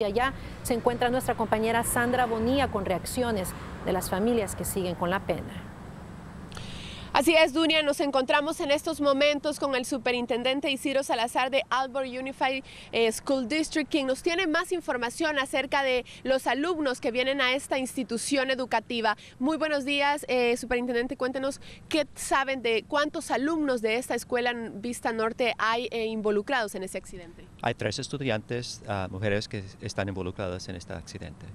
Y allá se encuentra nuestra compañera Sandra Bonía con reacciones de las familias que siguen con la pena. Así es, Dunia, nos encontramos en estos momentos con el superintendente Isidro Salazar de Albor Unified eh, School District, quien nos tiene más información acerca de los alumnos que vienen a esta institución educativa. Muy buenos días, eh, superintendente, cuéntenos qué saben de cuántos alumnos de esta escuela Vista Norte hay eh, involucrados en ese accidente. Hay tres estudiantes, ah, mujeres que están involucradas en este accidente.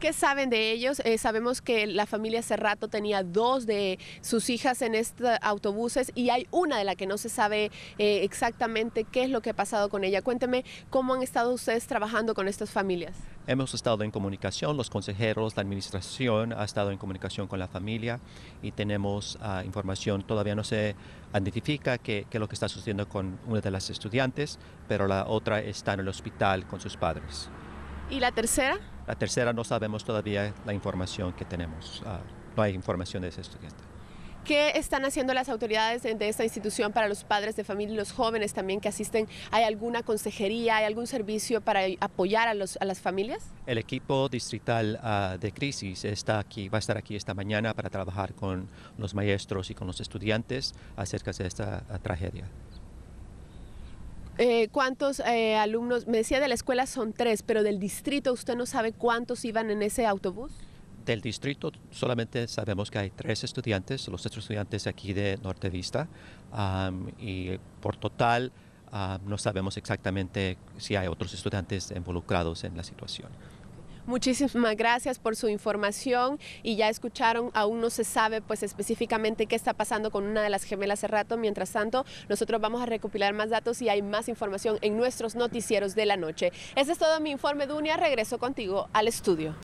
¿Qué saben de ellos? Eh, sabemos que la familia hace rato tenía dos de sus hijas en estos autobuses y hay una de la que no se sabe eh, exactamente qué es lo que ha pasado con ella. Cuénteme cómo han estado ustedes trabajando con estas familias. Hemos estado en comunicación, los consejeros, la administración ha estado en comunicación con la familia y tenemos ah, información, todavía no se identifica qué es lo que está sucediendo con una de las estudiantes, pero la otra está en el hospital con sus padres. ¿Y la tercera? La tercera no sabemos todavía la información que tenemos. Ah, no hay información de ese estudiante. ¿Qué están haciendo las autoridades de esta institución para los padres de familia y los jóvenes también que asisten? ¿Hay alguna consejería, hay algún servicio para apoyar a, las familias? El equipo distrital ah, de crisis está aquí, va a estar aquí esta mañana para trabajar con los maestros y con los estudiantes acerca de esta ah, tragedia. Eh, ¿Cuántos eh, alumnos? Me decía de la escuela son tres, pero del distrito, ¿usted no sabe cuántos iban en ese autobús? Del distrito solamente sabemos que hay tres estudiantes, los tres estudiantes aquí de Nortevista, Vista y por total no sabemos exactamente si hay otros estudiantes involucrados en la situación. Muchísimas gracias por su información y ya escucharon, aún no se sabe pues específicamente qué está pasando con una de las gemelas rato. Mientras tanto, nosotros vamos a recopilar más datos y hay más información en nuestros noticieros de la noche. Ese es todo mi informe, Dunia. Regreso contigo al estudio.